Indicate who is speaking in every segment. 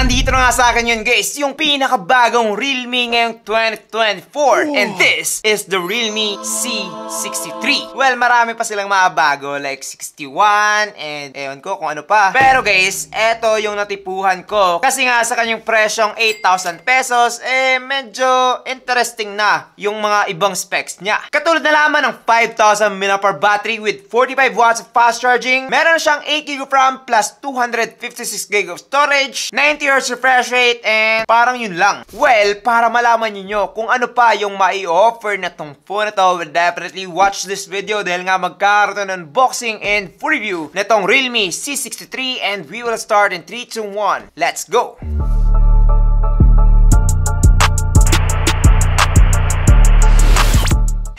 Speaker 1: Andito na nga sa akin yun guys, yung pinakabagong Realme ngayong 2024. Wow. And this is the Realme C63. Well, marami pa silang mabago like 61 and ewan ko kung ano pa. Pero guys, eto yung natipuhan ko. Kasi nga sa kanyang presyong 8,000 pesos, eh medyo interesting na yung mga ibang specs niya. Katulad na lamang ng 5,000 mAh battery with 45 watts of fast charging, meron siyang 8GB RAM plus 256GB of storage, 90 your refresh rate and parang yun lang. Well, para malaman niyo kung ano pa yung mai-offer na tong phone na to, well, definitely watch this video dahil nga magkaroon ng unboxing and full review na tong Realme C63 and we will start in 3, 2, 1. Let's go!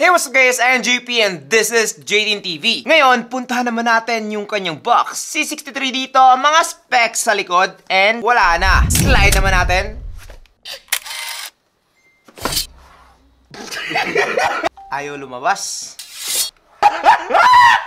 Speaker 1: Hey, what's up guys? I am JP and this is Jaden TV. Ngayon, puntahan naman natin yung kanyang box. C63 dito, mga specs sa likod, and wala na. Slide naman natin. Ayaw lumabas.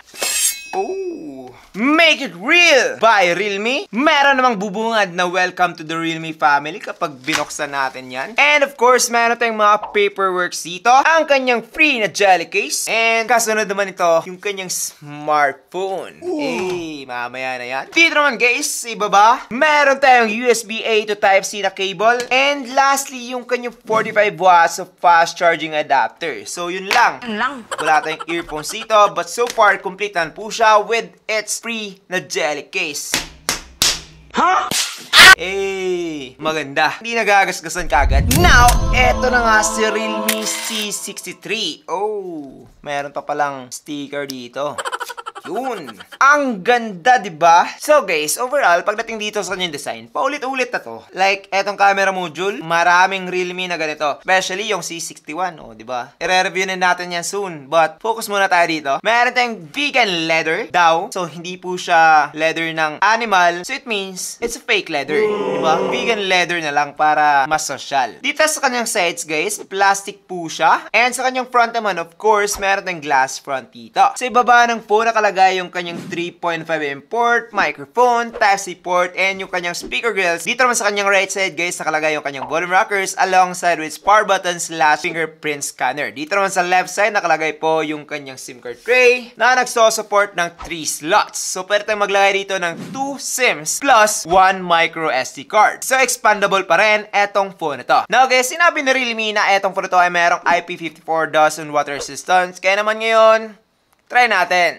Speaker 1: Oh! Make it real! By Realme. Meron namang bubungad na welcome to the Realme family kapag binuksan natin yan. And of course, meron tayong mga paperwork dito. Ang kanyang free na jelly case. And kasunod naman ito, yung kanyang smartphone. Ooh. Hey, mamaya na yan. Dito naman guys, ibaba. Meron tayong USB A to Type-C na cable. And lastly, yung kanyang 45 watts of fast charging adapter. So yun lang. Yun lang. Wala tayong earphones dito. But so far, complete na po siya siya with its free na jelly case. Ha? Huh? Eh, maganda. Hindi nagagasgasan kagad. Now, eto na nga si Realme C63. Oh, meron pa palang sticker dito. Yun. Ang ganda, di ba? So guys, overall, pagdating dito sa kanyang design, paulit-ulit na to. Like, etong camera module, maraming Realme na ganito. Especially yung C61, o, oh, di ba? I-review na natin yan soon. But, focus muna tayo dito. Meron tayong vegan leather daw. So, hindi po siya leather ng animal. So, it means, it's a fake leather. Di ba? Vegan leather na lang para mas social. Dito sa kanyang sides, guys, plastic po siya. And sa kanyang front naman, of course, meron tayong glass front dito. Sa ibaba ng phone, nakalagay nakalagay yung kanyang 3.5 mm port, microphone, Type-C port, and yung kanyang speaker grills. Dito naman sa kanyang right side guys, nakalagay yung kanyang volume rockers alongside with power button slash fingerprint scanner. Dito naman sa left side, nakalagay po yung kanyang SIM card tray na nagsosupport ng 3 slots. So pwede tayong maglagay dito ng 2 SIMs plus 1 micro SD card. So expandable pa rin etong phone na to. Now guys, sinabi na Realme na etong phone na to ay merong IP54 dust and water resistance. Kaya naman ngayon, try natin.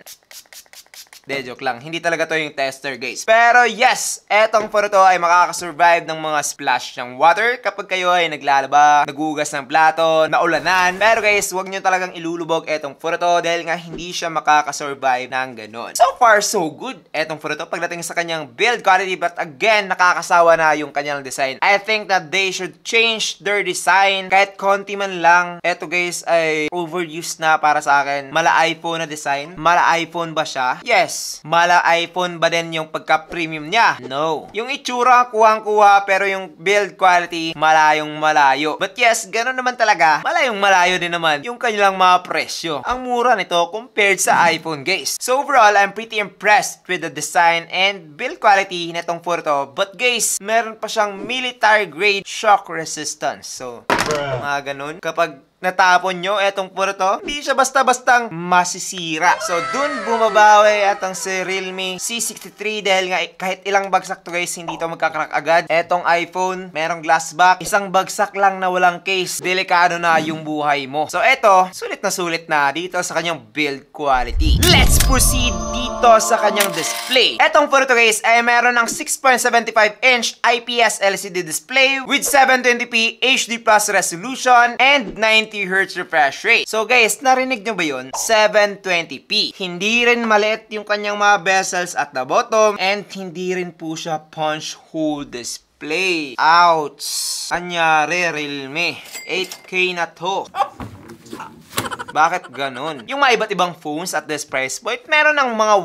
Speaker 1: De, joke lang. Hindi talaga to yung tester, guys. Pero yes, etong puro to ay makakasurvive ng mga splash ng water kapag kayo ay naglalaba, nagugas ng plato, naulanan. Pero guys, wag nyo talagang ilulubog etong puro dahil nga hindi siya makakasurvive ng ganun. So far, so good etong puro pagdating sa kanyang build quality. But again, nakakasawa na yung kanyang design. I think that they should change their design kahit konti man lang. Eto guys ay overused na para sa akin. Mala iPhone na design. Mala iPhone ba siya? Yes, Yes! Mala iPhone ba din yung pagka-premium niya? No. Yung itsura, kuhang-kuha, pero yung build quality, malayong malayo. But yes, ganun naman talaga. Malayong malayo din naman yung kanilang mga presyo. Ang mura nito compared sa iPhone, guys. So overall, I'm pretty impressed with the design and build quality nitong photo. But guys, meron pa siyang military grade shock resistance. So, Bruh. Mga ganun. Kapag natapon nyo, etong puro to, hindi siya basta-bastang masisira. So, dun bumabawi at ang si Realme C63 dahil nga kahit ilang bagsak to guys, hindi to magkakrak agad. Etong iPhone, merong glass back, isang bagsak lang na walang case. Delikado na yung buhay mo. So, eto, sulit na sulit na dito sa kanyang build quality. Let's proceed dito sa kanyang display. Etong puro to guys, ay meron ng 6.75 inch IPS LCD display with 720p HD plus resolution, and 90Hz refresh rate. So guys, narinig nyo ba yun? 720p. Hindi rin maliit yung kanyang mga bezels at the bottom and hindi rin po siya punch hole display play. Ouch! Anyari, Realme. 8K na to. Bakit ganun? Yung mga iba't ibang phones at this price point, meron ng mga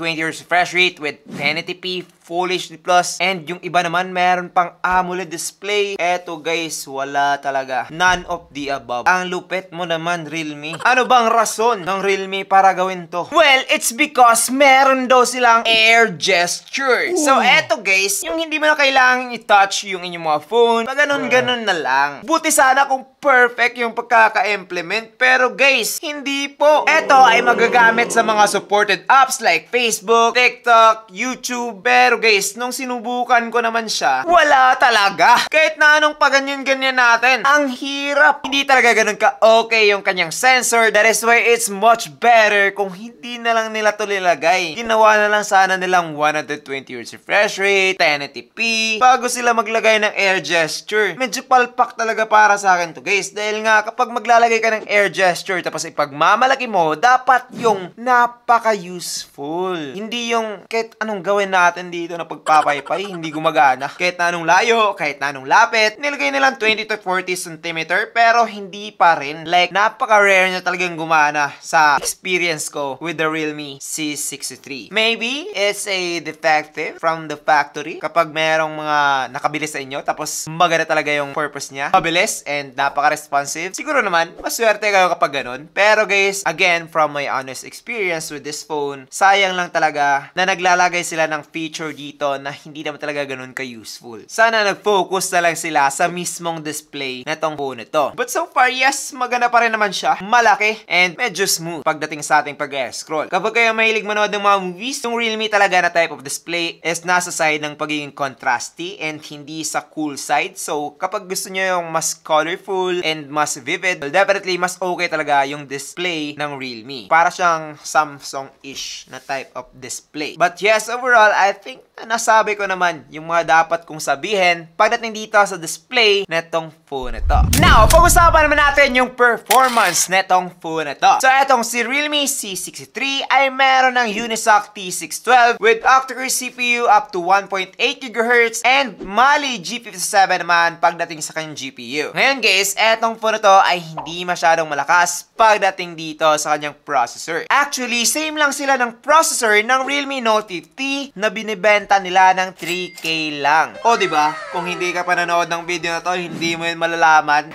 Speaker 1: 120 Hz refresh rate with 1080p Full HD Plus. And yung iba naman, meron pang AMOLED display. Eto guys, wala talaga. None of the above. Ang lupet mo naman, Realme. Ano bang rason ng Realme para gawin to? Well, it's because meron daw silang air gesture. Ooh. So eto guys, yung hindi mo na kailangan i-touch yung inyong mga phone, pag ganun-ganun na lang. Buti sana kung perfect yung pagkaka-implement. Pero guys, guys. Hindi po. Ito ay magagamit sa mga supported apps like Facebook, TikTok, YouTube. Pero guys, nung sinubukan ko naman siya, wala talaga. Kahit na anong paganyan-ganyan natin, ang hirap. Hindi talaga ganun ka okay yung kanyang sensor. That is why it's much better kung hindi na lang nila to nilagay. Ginawa na lang sana nilang 120 Hz refresh rate, 1080p, bago sila maglagay ng air gesture. Medyo palpak talaga para sa akin to guys. Dahil nga kapag maglalagay ka ng air gesture, future tapos ipagmamalaki mo, dapat yung napaka-useful. Hindi yung kahit anong gawin natin dito na pagpapaypay, hindi gumagana. Kahit na anong layo, kahit na anong lapit, nilagay nilang 20 to 40 cm pero hindi pa rin. Like, napaka-rare na talagang gumana sa experience ko with the Realme C63. Maybe it's a defective from the factory kapag merong mga nakabilis sa inyo tapos maganda talaga yung purpose niya. Mabilis and napaka-responsive. Siguro naman, maswerte kayo kapag ganun ganun. Pero guys, again, from my honest experience with this phone, sayang lang talaga na naglalagay sila ng feature dito na hindi naman talaga ganun ka-useful. Sana nag-focus na lang sila sa mismong display na tong phone ito. But so far, yes, maganda pa rin naman siya. Malaki and medyo smooth pagdating sa ating pag-scroll. Kapag kayo mahilig manood ng mga movies, yung Realme talaga na type of display is nasa side ng pagiging contrasty and hindi sa cool side. So, kapag gusto nyo yung mas colorful and mas vivid, well, definitely mas okay talaga talaga yung display ng Realme. Para siyang Samsung-ish na type of display. But yes, overall, I think na nasabi ko naman yung mga dapat kong sabihin pagdating dito sa display netong phone na to. Now, pag-usapan naman natin yung performance netong phone na to. So, etong si Realme C63 ay meron ng Unisoc T612 with octa-core CPU up to 1.8 GHz and Mali G57 naman pagdating sa kanyang GPU. Ngayon guys, etong phone na to ay hindi masyadong malakas mataas pagdating dito sa kanyang processor. Actually, same lang sila ng processor ng Realme Note 50 na binibenta nila ng 3K lang. O ba? Diba? Kung hindi ka pananood ng video na to, hindi mo yun malalaman.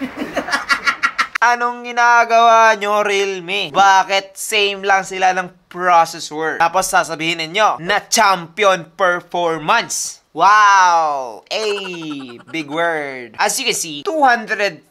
Speaker 1: Anong ginagawa nyo, Realme? Bakit same lang sila ng processor? Tapos sasabihin ninyo na champion performance. Wow! Ay! Big word! As you can see, 251,000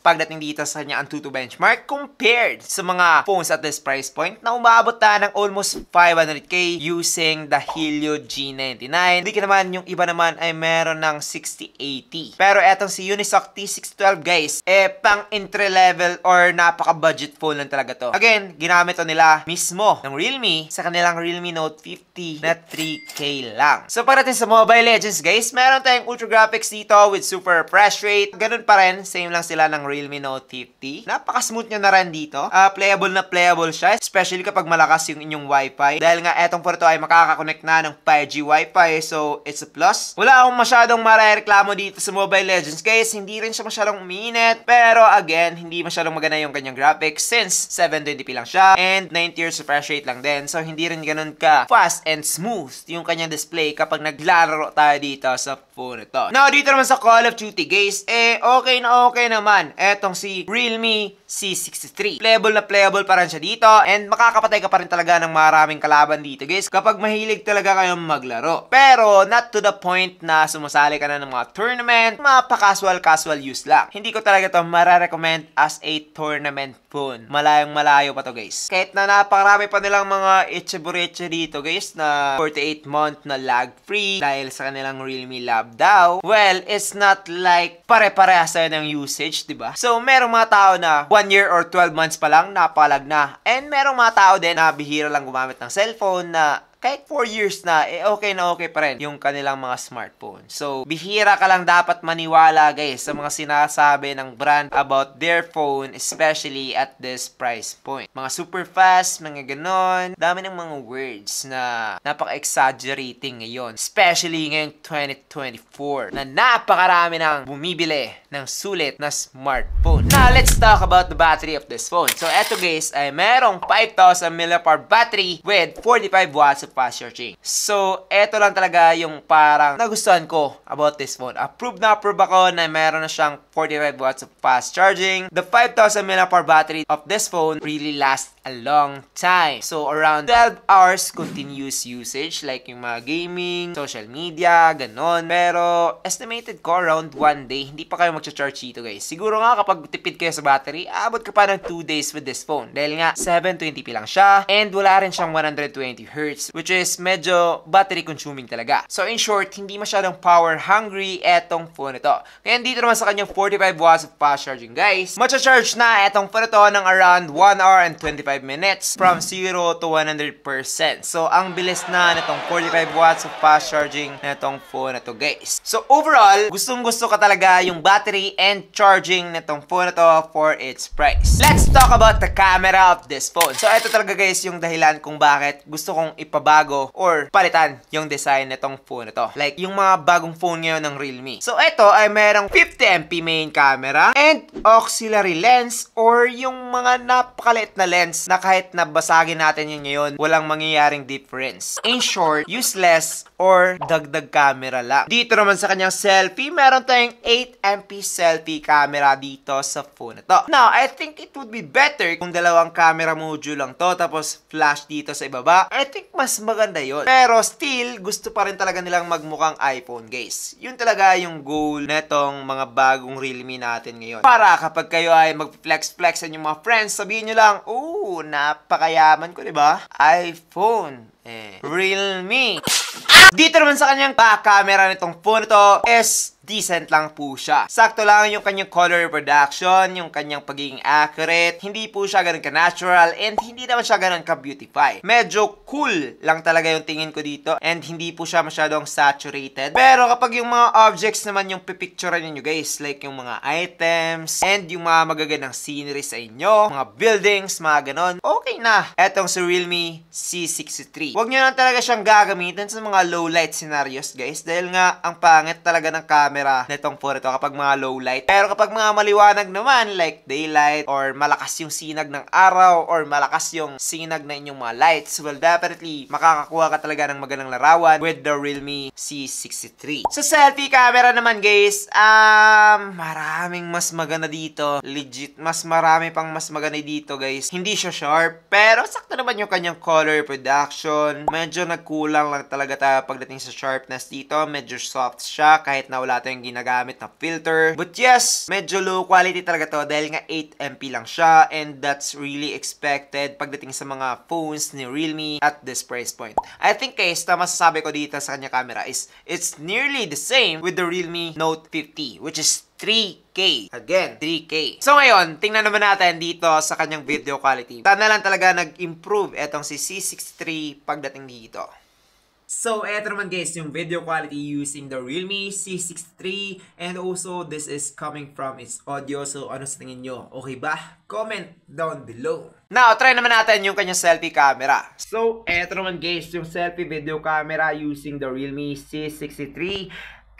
Speaker 1: pagdating dito sa kanya ang Tutu benchmark compared sa mga phones at this price point na umabot na ng almost 500k using the Helio G99. Hindi ka naman yung iba naman ay meron ng 6080. Pero etong si Unisoc T612 guys, eh pang entry level or napaka-budget phone lang talaga to. Again, ginamit to nila mismo ng Realme sa kanilang Realme Note 50 na 3K lang. So parating sa Mobile Legends guys, meron tayong ultra graphics dito with super refresh rate. Ganun pa rin, same lang sila ng Realme Note 50. Napaka-smooth niya na rin dito. Uh, playable na playable siya, especially kapag malakas yung inyong wifi. Dahil nga etong porto ay makakakonect na ng 5G wifi, so it's a plus. Wala akong masyadong marereklamo dito sa Mobile Legends guys, hindi rin siya masyadong uminit. Pero again, hindi masyadong maganda yung kanyang graphics since 720p lang siya and 90 years refresh rate lang din. So hindi rin ganun ka fast and smooth yung kanyang display kapag naglaro tayo dito sa po nito. Now, dito naman sa Call of Duty, guys, eh, okay na okay naman. Etong si Realme C63. Playable na playable pa rin siya dito and makakapatay ka pa rin talaga ng maraming kalaban dito, guys, kapag mahilig talaga kayong maglaro. Pero, not to the point na sumasali ka na ng mga tournament, mga casual casual use lang. Hindi ko talaga to mararecommend as a tournament phone. Malayong malayo pa to, guys. Kahit na napakarami pa nilang mga itche dito, guys, na 48 month na lag-free dahil sa kanilang Realme Lab daw, well, it's not like pare-parehas tayo ng usage, di ba? So, merong mga tao na 1 year or 12 months pa lang, napalag na. And merong mga tao din na bihira lang gumamit ng cellphone na kahit 4 years na, eh okay na okay pa rin yung kanilang mga smartphone. So, bihira ka lang dapat maniwala guys sa mga sinasabi ng brand about their phone, especially at this price point. Mga super fast, mga ganon, dami ng mga words na napaka-exaggerating ngayon. Especially ngayong 2024 na napakarami ng bumibili ng sulit na smartphone. Now, let's talk about the battery of this phone. So, eto guys, ay merong 5,000 mAh battery with 45 watts of fast charging. So, eto lang talaga yung parang nagustuhan ko about this phone. Approved na approve ako na meron na siyang 45 watts of fast charging. The 5,000 mAh battery of this phone really lasts a long time. So, around 12 hours continuous usage like yung mga gaming, social media, ganon. Pero, estimated ko around 1 day. Hindi pa kayo magcha charge dito guys. Siguro nga kapag magtipid kayo sa battery, aabot ka pa ng 2 days with this phone. Dahil nga, 720p lang siya, and wala rin siyang 120Hz, which is medyo battery consuming talaga. So in short, hindi masyadong power hungry etong phone ito. Ngayon dito naman sa kanyang 45 w fast charging guys, macha-charge na etong phone ito ng around 1 hour and 25 minutes from 0 to 100%. So ang bilis na nitong 45 w fast charging nitong phone na to guys. So overall, gustong gusto ka talaga yung battery and charging nitong phone phone na to for its price. Let's talk about the camera of this phone. So ito talaga guys yung dahilan kung bakit gusto kong ipabago or palitan yung design nitong phone na to. Like yung mga bagong phone ngayon ng Realme. So ito ay merong 50MP main camera and auxiliary lens or yung mga napakaliit na lens na kahit nabasagin natin yun ngayon, walang mangyayaring difference. In short, useless or dagdag camera lang. Dito naman sa kanyang selfie, meron tayong 8MP selfie camera dito sa phone na to. Now, I think it would be better kung dalawang camera module lang to, tapos flash dito sa ibaba. I think mas maganda yon. Pero still, gusto pa rin talaga nilang magmukhang iPhone, guys. Yun talaga yung goal netong mga bagong Realme natin ngayon. Para kapag kayo ay mag-flex-flex sa mga friends, sabihin nyo lang, Ooh, napakayaman ko, di ba? iPhone. Eh, Realme. Dito naman sa kanyang back camera nitong phone to is decent lang po siya. Sakto lang yung kanyang color reproduction, yung kanyang pagiging accurate, hindi po siya ganun ka-natural, and hindi naman siya ganun ka-beautify. Medyo cool lang talaga yung tingin ko dito, and hindi po siya masyadong saturated. Pero kapag yung mga objects naman yung pipicturean ninyo guys, like yung mga items, and yung mga magagandang scenery sa inyo, mga buildings, mga ganon, okay na. Etong si Realme C63. Huwag nyo lang talaga siyang gagamitin sa mga low light scenarios guys, dahil nga ang pangit talaga ng camera camera nitong 4 ito kapag mga low light. Pero kapag mga maliwanag naman, like daylight, or malakas yung sinag ng araw, or malakas yung sinag na inyong mga lights, well, definitely, makakakuha ka talaga ng magandang larawan with the Realme C63. Sa selfie camera naman, guys, um, maraming mas maganda dito. Legit, mas marami pang mas maganda dito, guys. Hindi siya sharp, pero sakto naman yung kanyang color production. Medyo nagkulang lang talaga tayo pagdating sa sharpness dito. Medyo soft siya, kahit na wala tayo yung ginagamit na filter. But yes, medyo low quality talaga to dahil nga 8MP lang siya and that's really expected pagdating sa mga phones ni Realme at this price point. I think guys, na masasabi ko dito sa kanya camera is it's nearly the same with the Realme Note 50 which is 3K. Again, 3K. So ngayon, tingnan naman natin dito sa kanyang video quality. Sana lang talaga nag-improve itong si C63 pagdating dito. So, eto naman guys, yung video quality using the Realme C63 and also this is coming from its audio. So, ano sa tingin nyo? Okay ba? Comment down below. Now, try naman natin yung kanyang selfie camera. So, eto naman guys, yung selfie video camera using the Realme C63.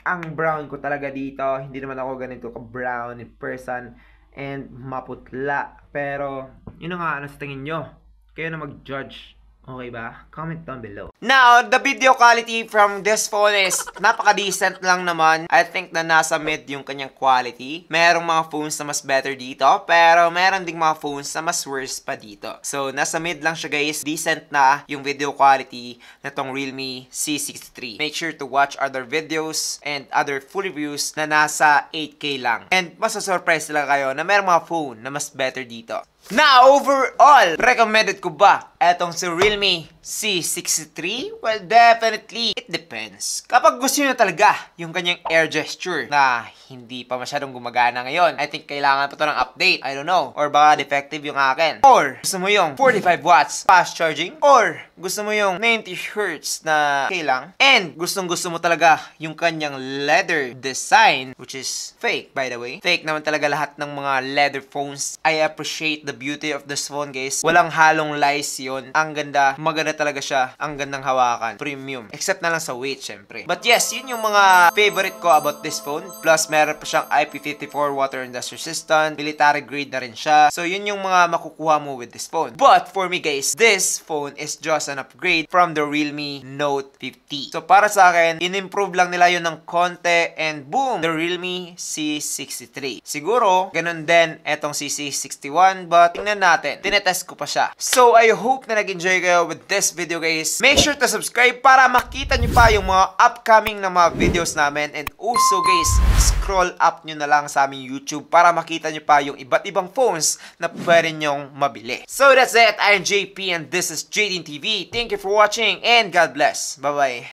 Speaker 1: Ang brown ko talaga dito. Hindi naman ako ganito ka-brown in person and maputla. Pero, yun nga, ano sa tingin nyo? Kayo na mag-judge Okay ba? Comment down below. Now, the video quality from this phone is napaka-decent lang naman. I think na nasa mid yung kanyang quality. Merong mga phones na mas better dito, pero meron ding mga phones na mas worse pa dito. So, nasa mid lang siya guys. Decent na yung video quality na tong Realme C63. Make sure to watch other videos and other full reviews na nasa 8K lang. And masasurprise lang kayo na merong mga phone na mas better dito. Na overall, recommended ko ba etong si Realme C63? Well, definitely, it depends. Kapag gusto nyo talaga yung kanyang air gesture na hindi pa masyadong gumagana ngayon, I think kailangan pa to ng update. I don't know. Or baka defective yung akin. Or gusto mo yung 45 watts fast charging. Or gusto mo yung 90 hertz na okay lang. And gustong gusto mo talaga yung kanyang leather design, which is fake by the way. Fake naman talaga lahat ng mga leather phones. I appreciate the the beauty of this phone guys. Walang halong lies yon. Ang ganda. Maganda talaga siya. Ang gandang hawakan. Premium. Except na lang sa weight syempre. But yes, yun yung mga favorite ko about this phone. Plus meron pa siyang IP54 water and dust resistant. Military grade na rin siya. So yun yung mga makukuha mo with this phone. But for me guys, this phone is just an upgrade from the Realme Note 50. So para sa akin, inimprove lang nila yun ng konti and boom! The Realme C63. Siguro, ganun din etong C61 but tingnan natin. Tinetest ko pa siya. So, I hope na nag-enjoy kayo with this video, guys. Make sure to subscribe para makita nyo pa yung mga upcoming na mga videos namin. And also, guys, scroll up nyo na lang sa aming YouTube para makita nyo pa yung iba't ibang phones na pwede nyong mabili. So, that's it. I'm JP and this is JDN TV. Thank you for watching and God bless. Bye-bye.